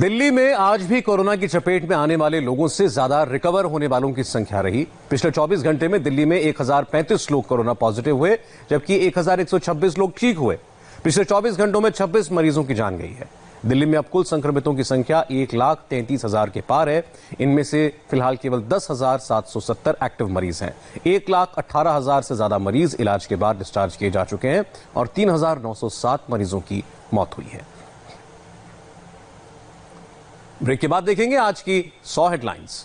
दिल्ली में आज भी कोरोना की चपेट में आने वाले लोगों से ज्यादा रिकवर होने वालों की संख्या रही पिछले 24 घंटे में दिल्ली में 1035 लोग कोरोना पॉजिटिव हुए जबकि 1126 लोग ठीक हुए पिछले 24 घंटों में 26 मरीजों की जान गई है दिल्ली में अब कुल संक्रमितों की संख्या एक लाख तैंतीस हजार के पार है इनमें से फिलहाल केवल दस हजार सात सौ सत्तर एक्टिव मरीज हैं एक लाख अट्ठारह हजार से ज्यादा मरीज इलाज के बाद डिस्चार्ज किए जा चुके हैं और तीन हजार नौ सौ सात मरीजों की मौत हुई है ब्रेक के बाद देखेंगे आज की सौ हेडलाइंस